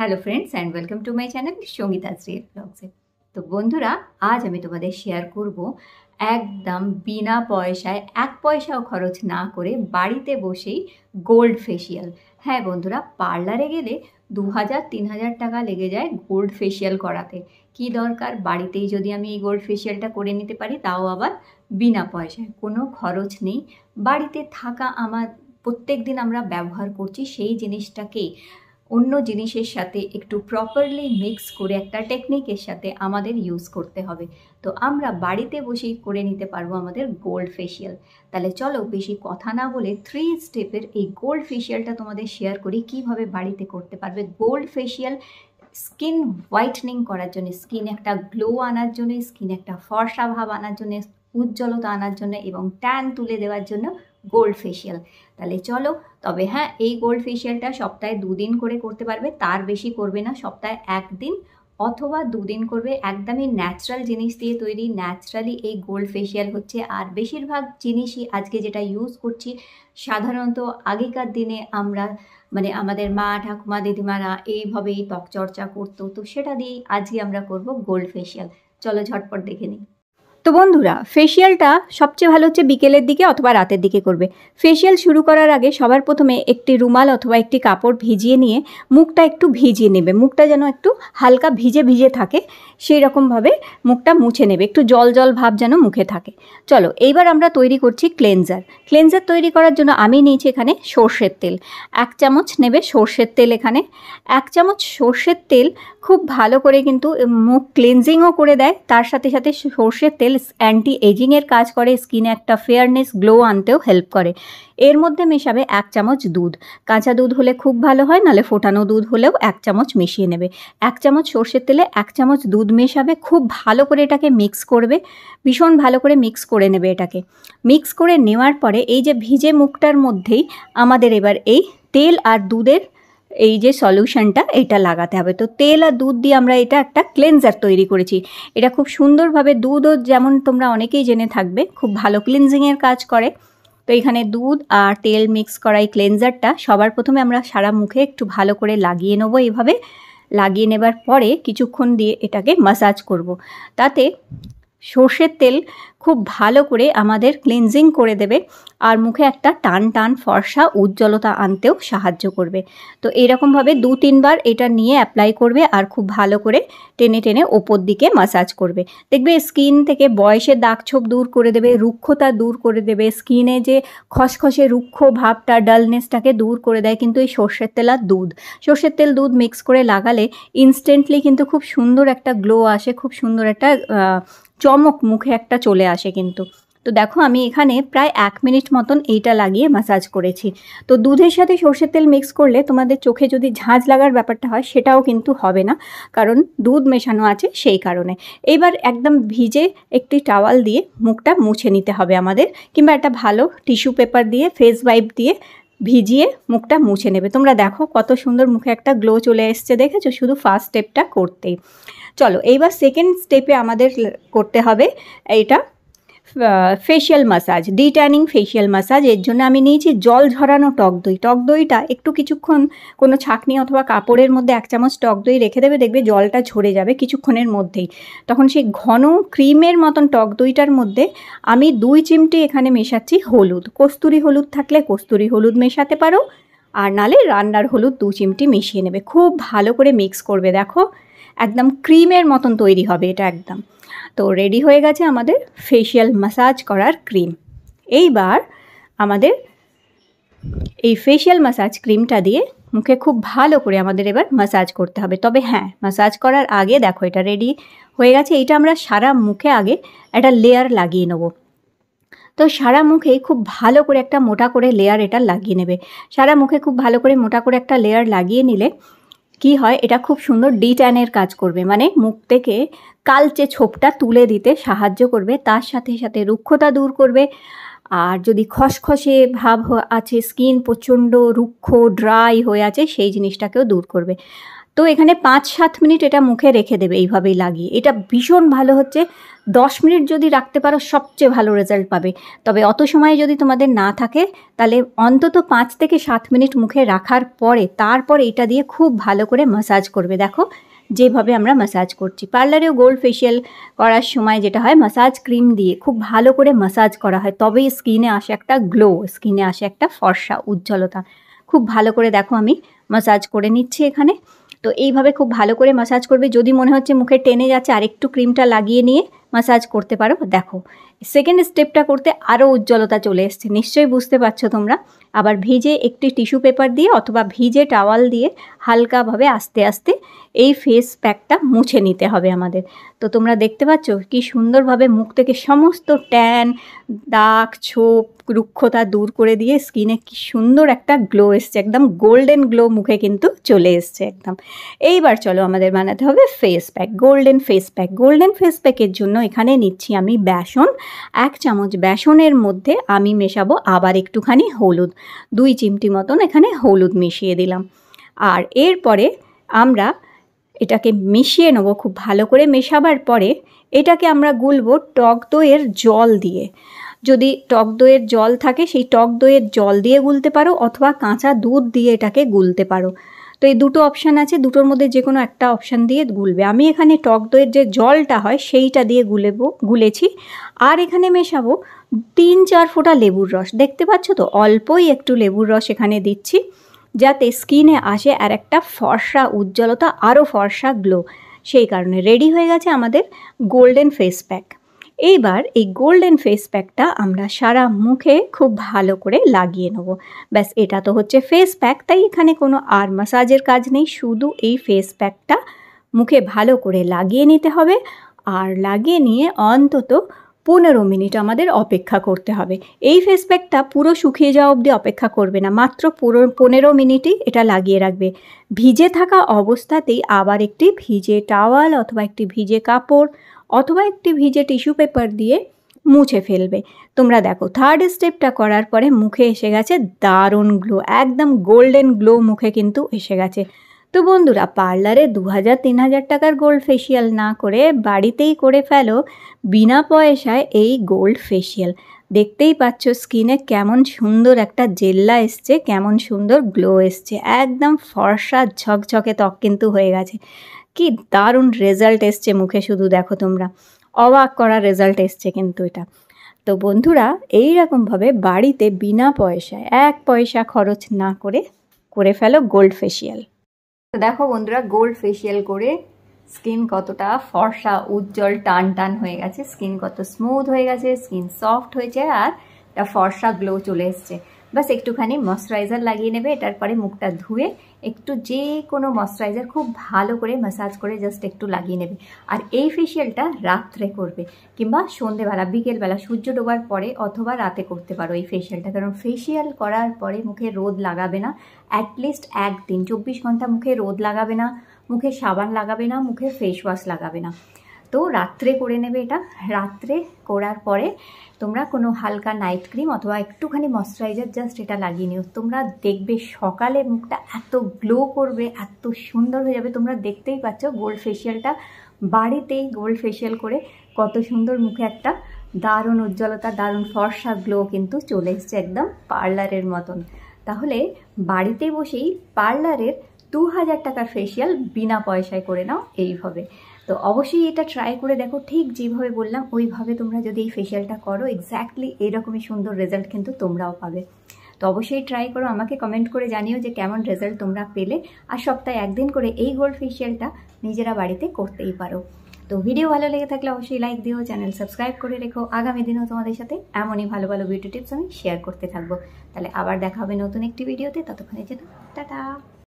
Hello friends and welcome to my channel Sangeeta Shri ব্লগসে তো বন্ধুরা আজ আমি তোমাদের শেয়ার করব একদম বিনা পয়সায় এক পয়সাও খরচ না করে বাড়িতে বসেই গোল্ড ফেসিয়াল হ্যাঁ বন্ধুরা পার্লারে গেলে দু হাজার তিন হাজার টাকা লেগে যায় গোল্ড ফেসিয়াল করাতে কি দরকার বাড়িতেই যদি আমি এই গোল্ড ফেসিয়ালটা করে নিতে পারি তাও আবার বিনা পয়সায় কোনো খরচ নেই বাড়িতে থাকা আমার প্রত্যেক দিন আমরা ব্যবহার করছি সেই জিনিসটাকেই অন্য জিনিসের সাথে একটু প্রপারলি মিক্স করে একটা টেকনিকের সাথে আমাদের ইউজ করতে হবে তো আমরা বাড়িতে বসেই করে নিতে পারবো আমাদের গোল্ড ফেশিয়াল তাহলে চলো বেশি কথা না বলে থ্রি স্টেপের এই গোল্ড ফেশিয়ালটা তোমাদের শেয়ার করি কিভাবে বাড়িতে করতে পারবে গোল্ড ফেশিয়াল স্কিন হোয়াইটনিং করার জন্য স্কিন একটা গ্লো আনার জন্য স্কিন একটা ফর্সা ভাব আনার জন্য উজ্জ্বলতা আনার জন্য এবং ট্যান তুলে দেওয়ার জন্য গোল্ড ফেশিয়াল তাহলে চলো তবে হ্যাঁ এই গোল্ড ফেশিয়ালটা সপ্তাহে দুদিন করে করতে পারবে তার বেশি করবে না সপ্তাহে একদিন অথবা দুদিন করবে একদমই ন্যাচারাল জিনিস দিয়ে তৈরি ন্যাচারালি এই গোল্ড ফেশিয়াল হচ্ছে আর বেশিরভাগ জিনিসই আজকে যেটা ইউজ করছি সাধারণত আগেকার দিনে আমরা মানে আমাদের মা ঠাকুমা দিদিমারা এইভাবেই ত্বকচর্চা করতো তো সেটা দিয়েই আজকে আমরা করব গোল্ড ফেশিয়াল চলো ঝটপট দেখে নিই তো বন্ধুরা ফেসিয়ালটা সবচেয়ে ভালো হচ্ছে বিকেলের দিকে অথবা রাতের দিকে করবে ফেসিয়াল শুরু করার আগে সবার প্রথমে একটি রুমাল অথবা একটি কাপড় ভিজিয়ে নিয়ে মুখটা একটু ভিজিয়ে নেবে মুখটা যেন একটু হালকা ভিজে ভিজে থাকে সেই রকমভাবে মুখটা মুছে নেবে একটু জল জল ভাব যেন মুখে থাকে চলো এইবার আমরা তৈরি করছি ক্লেনজার ক্লেনজার তৈরি করার জন্য আমি নিয়েছি এখানে সর্ষের তেল এক চামচ নেবে সর্ষের তেল এখানে এক চামচ সর্ষের তেল খুব ভালো করে কিন্তু মুখ ক্লিনজিংও করে দেয় তার সাথে সাথে সর্ষের তেল অ্যান্টি এজিংয়ের কাজ করে স্কিনে একটা ফেয়ারনেস গ্লো আনতেও হেল্প করে এর মধ্যে মেশাবে এক চামচ দুধ কাঁচা দুধ হলে খুব ভালো হয় নালে ফোটানো দুধ হলেও এক চামচ মিশিয়ে নেবে এক চামচ সর্ষের তেলে এক চামচ দুধ মেশাবে খুব ভালো করে এটাকে মিক্স করবে ভীষণ ভালো করে মিক্স করে নেবে এটাকে মিক্স করে নেওয়ার পরে এই যে ভিজে মুখটার মধ্যেই আমাদের এবার এই তেল আর দুধের এই যে সলিউশনটা এটা লাগাতে হবে তো তেল আর দুধ দিয়ে আমরা এটা একটা ক্লেনজার তৈরি করেছি এটা খুব সুন্দরভাবে দুধও যেমন তোমরা অনেকেই জেনে থাকবে খুব ভালো ক্লিনজিংয়ের কাজ করে তো এখানে দুধ আর তেল মিক্স করা এই ক্লেনজারটা সবার প্রথমে আমরা সারা মুখে একটু ভালো করে লাগিয়ে নেবো এভাবে লাগিয়ে নেবার পরে কিছুক্ষণ দিয়ে এটাকে মাসাজ করব। তাতে সর্ষের তেল খুব ভালো করে আমাদের ক্লিনজিং করে দেবে আর মুখে একটা টান টান ফর্সা উজ্জ্বলতা আনতেও সাহায্য করবে তো এরকমভাবে দু তিনবার এটা নিয়ে অ্যাপ্লাই করবে আর খুব ভালো করে টেনে টেনে ওপর দিকে মাসাজ করবে দেখবে স্কিন থেকে বয়সের দাগছোপ দূর করে দেবে রুক্ষতা দূর করে দেবে স্কিনে যে খসখসে রুক্ষ ভাবটা ডালনেসটাকে দূর করে দেয় কিন্তু এই সর্ষের তেল আর দুধ সর্ষের তেল দুধ মিক্স করে লাগালে ইনস্ট্যান্টলি কিন্তু খুব সুন্দর একটা গ্লো আসে খুব সুন্দর একটা চমক মুখে একটা চলে আসে কিন্তু তো দেখো আমি এখানে প্রায় এক মিনিট মতন এইটা লাগিয়ে মাসাজ করেছি তো দুধের সাথে সর্ষের তেল মিক্স করলে তোমাদের চোখে যদি ঝাঁজ লাগার ব্যাপারটা হয় সেটাও কিন্তু হবে না কারণ দুধ মেশানো আছে সেই কারণে এইবার একদম ভিজে একটি টাওয়াল দিয়ে মুখটা মুছে নিতে হবে আমাদের কিংবা একটা ভালো টিস্যু পেপার দিয়ে ফেস ওয়াইপ দিয়ে ভিজিয়ে মুখটা মুছে নেবে তোমরা দেখো কত সুন্দর মুখে একটা গ্লো চলে এসছে দেখেছো শুধু ফার্স্ট স্টেপটা করতেই চলো এইবার সেকেন্ড স্টেপে আমাদের করতে হবে এটা facial massage detanning facial massage এর জন্য আমি নিয়েছি জল ঝরানো টক দই টক দইটা একটু কিছুক্ষণ কোনো ছাকনি অথবা কাপড়ের মধ্যে এক চামচ টক দই রেখে দেবে দেখবে জলটা ঝরে যাবে কিছুক্ষণের মধ্যেই তখন সেই ঘন ক্রিমের মতন টক দইটার মধ্যে আমি দুই চিমটি এখানে মেশাচ্ছি হলুদ কস্তুরি হলুদ থাকলে কস্তুরি হলুদ মেশাতে পারো আর নালে রান্নার হলুদ দু চিমটি মিশিয়ে নেবে খুব ভালো করে মিক্স করবে দেখো একদম ক্রিমের মতন তৈরি হবে এটা একদম তো রেডি হয়ে গেছে আমাদের ফেশিয়াল মাসাজ করার ক্রিম এইবার আমাদের এই ফেশিয়াল মাসাজ ক্রিমটা দিয়ে মুখে খুব ভালো করে আমাদের এবার মাসাজ করতে হবে তবে হ্যাঁ মাসাজ করার আগে দেখো এটা রেডি হয়ে গেছে এটা আমরা সারা মুখে আগে একটা লেয়ার লাগিয়ে নেবো তো সারা মুখে খুব ভালো করে একটা মোটা করে লেয়ার এটা লাগিয়ে নেবে সারা মুখে খুব ভালো করে মোটা করে একটা লেয়ার লাগিয়ে নিলে কি হয় এটা খুব সুন্দর ডি ট্যানের কাজ করবে মানে মুখ থেকে কালচে ছোপটা তুলে দিতে সাহায্য করবে তার সাথে সাথে রুক্ষতা দূর করবে আর যদি খসখসে ভাব আছে স্কিন প্রচণ্ড রুক্ষ ড্রাই হয়ে আছে সেই জিনিসটাকেও দূর করবে তো এখানে পাঁচ সাত মিনিট এটা মুখে রেখে দেবে এইভাবেই লাগিয়ে এটা ভীষণ ভালো হচ্ছে দশ মিনিট যদি রাখতে পারো সবচেয়ে ভালো রেজাল্ট পাবে তবে অত সময় যদি তোমাদের না থাকে তাহলে অন্তত পাঁচ থেকে সাত মিনিট মুখে রাখার পরে তারপর এটা দিয়ে খুব ভালো করে মাসাজ করবে দেখো যেভাবে আমরা মাসাজ করছি পার্লারেও গোল্ড ফেশিয়াল করার সময় যেটা হয় মাসাজ ক্রিম দিয়ে খুব ভালো করে মাসাজ করা হয় তবেই স্কিনে আসে একটা গ্লো স্কিনে আসে একটা ফর্সা উজ্জ্বলতা খুব ভালো করে দেখো আমি মাসাজ করে নিচ্ছি এখানে তো এইভাবে খুব ভালো করে মাসাজ করবে যদি মনে হচ্ছে মুখে টেনে যাচ্ছে আরেকটু ক্রিমটা লাগিয়ে নিয়ে মাসাজ করতে পারো দেখো সেকেন্ড স্টেপটা করতে আরও উজ্জ্বলতা চলে এসছে নিশ্চয়ই বুঝতে পারছো তোমরা আবার ভিজে একটি টিস্যু পেপার দিয়ে অথবা ভিজে টাওয়াল দিয়ে হালকাভাবে আস্তে আস্তে এই ফেস প্যাকটা মুছে নিতে হবে আমাদের তো তোমরা দেখতে পাচ্ছ কি সুন্দরভাবে মুখ থেকে সমস্ত ট্যান দাগ ছোপ রুক্ষতা দূর করে দিয়ে স্কিনে কি সুন্দর একটা গ্লো এসছে একদম গোল্ডেন গ্লো মুখে কিন্তু চলে এসছে একদম এইবার চলো আমাদের বানাতে হবে face pack golden face pack golden face প্যাকের জন্য এখানে নিচ্ছি আমি বেসন এক চামচ বেসনের মধ্যে আমি মেশাবো আবার একটুখানি হলুদ দুই চিমটি মতন এখানে হলুদ মিশিয়ে দিলাম আর এরপরে আমরা এটাকে মিশিয়ে নেবো খুব ভালো করে মেশাবার পরে এটাকে আমরা গুলবো টক দইয়ের জল দিয়ে যদি টক দইয়ের জল থাকে সেই টক দইয়ের জল দিয়ে গুলতে পারো অথবা কাঁচা দুধ দিয়ে এটাকে গুলতে পারো তো এই দুটো অপশান আছে দুটোর মধ্যে যে কোনো একটা অপশান দিয়ে গুলবে আমি এখানে টক দইয়ের যে জলটা হয় সেইটা দিয়ে গুলেব গুলেছি আর এখানে মেশাবো তিন চার ফোঁটা লেবুর রস দেখতে পাচ্ছ তো অল্পই একটু লেবুর রস এখানে দিচ্ছি যাতে স্কিনে আসে আর একটা ফর্সা উজ্জ্বলতা আরও ফর্সা গ্লো সেই কারণে রেডি হয়ে গেছে আমাদের গোল্ডেন ফেস প্যাক এইবার এই গোল্ডেন ফেস প্যাকটা আমরা সারা মুখে খুব ভালো করে লাগিয়ে নেব ব্যাস এটা তো হচ্ছে ফেস প্যাক তাই এখানে কোনো আর মাসাজের কাজ নেই শুধু এই ফেস প্যাকটা মুখে ভালো করে লাগিয়ে নিতে হবে আর লাগিয়ে নিয়ে অন্তত পনেরো মিনিট আমাদের অপেক্ষা করতে হবে এই ফেস প্যাকটা পুরো শুকিয়ে যাওয়া অবধি অপেক্ষা করবে না মাত্র পুরো পনেরো মিনিটই এটা লাগিয়ে রাখবে ভিজে থাকা অবস্থাতেই আবার একটি ভিজে টাওয়াল অথবা একটি ভিজে কাপড় অথবা একটি ভিজে টিস্যু পেপার দিয়ে মুছে ফেলবে তোমরা দেখো থার্ড স্টেপটা করার পরে মুখে এসে গেছে দারুণ গ্লো একদম গোল্ডেন গ্লো মুখে কিন্তু এসে গেছে তো বন্ধুরা পার্লারে দু হাজার তিন হাজার টাকার গোল্ড ফেসিয়াল না করে বাড়িতেই করে ফেলো বিনা পয়সায় এই গোল্ড ফেসিয়াল দেখতেই পাচ্ছ স্কিনে কেমন সুন্দর একটা জেল্লা এসছে কেমন সুন্দর গ্লো এসছে একদম ফর্সা ঝকঝকে ত্বক কিন্তু হয়ে গেছে কি দারুণ রেজাল্ট এসছে মুখে শুধু দেখো তোমরা অবাক করা রেজাল্ট এসছে কিন্তু এটা তো বন্ধুরা এই রকমভাবে বাড়িতে বিনা পয়সায় এক পয়সা খরচ না করে করে ফেলো গোল্ড ফেসিয়াল তো দেখো বন্ধুরা গোল্ড ফেসিয়াল করে স্কিন কতটা ফর্সা উজ্জ্বল টান টান হয়ে গেছে স্কিন কত স্মুথ হয়ে গেছে স্কিন সফট হয়েছে আর ফর্সা গ্লো চলে এসছে বাস একটুখানি ময়শ্চারাইজার লাগিয়ে নেবে এটার পরে মুখটা ধুয়ে একটু যে কোনো ময়শ্চারাইজার খুব ভালো করে ম্যাসাজ করে জাস্ট একটু লাগিয়ে নেবে আর এই ফেশিয়ালটা রাত্রে করবে কিংবা সন্ধেবেলা বিকেলবেলা সূর্য ডোবার পরে অথবা রাতে করতে পারো এই ফেশিয়ালটা কারণ ফেশিয়াল করার পরে মুখে রোদ লাগাবে না অ্যাটলিস্ট একদিন চব্বিশ ঘন্টা মুখে রোদ লাগাবে না মুখে সাবান লাগাবে না মুখে ফেস ওয়াশ লাগাবে না তো রাত্রে করে নেবে এটা রাত্রে করার পরে তোমরা কোনো হালকা নাইট ক্রিম অথবা একটুখানি ময়শ্চারাইজার জাস্ট এটা লাগিয়ে নিও তোমরা দেখবে সকালে মুখটা এত গ্লো করবে এত সুন্দর হয়ে যাবে তোমরা দেখতেই পাচ্ছ গোল্ড ফেশিয়ালটা বাড়িতেই গোল্ড ফেশিয়াল করে কত সুন্দর মুখে একটা দারুণ উজ্জ্বলতা দারুণ ফর্সা গ্লো কিন্তু চলে এসছে একদম পার্লারের মতন তাহলে বাড়িতে বসেই পার্লারের দু হাজার টাকার ফেসিয়াল বিনা পয়সায় করে নাও এইভাবে তো অবশ্যই এটা ট্রাই করে দেখো ঠিক যেভাবে বললাম ওইভাবে তোমরা যদি এই ফেশিয়ালটা করো এক্স্যাক্টলি এইরকমই সুন্দর রেজাল্ট কিন্তু তোমরাও পাবে তো অবশ্যই ট্রাই করো আমাকে কমেন্ট করে জানিও যে কেমন রেজাল্ট তোমরা পেলে আর সপ্তাহে একদিন করে এই গোল্ড ফেশিয়ালটা নিজেরা বাড়িতে করতেই পারো তো ভিডিও ভালো লেগে থাকলে অবশ্যই লাইক দিও চ্যানেল সাবস্ক্রাইব করে রেখো আগামী দিনও তোমাদের সাথে এমনই ভালো ভালো বিউটি টিপস আমি শেয়ার করতে থাকবো তাহলে আবার দেখা হবে নতুন একটি ভিডিওতে ততক্ষণে যেন টাটা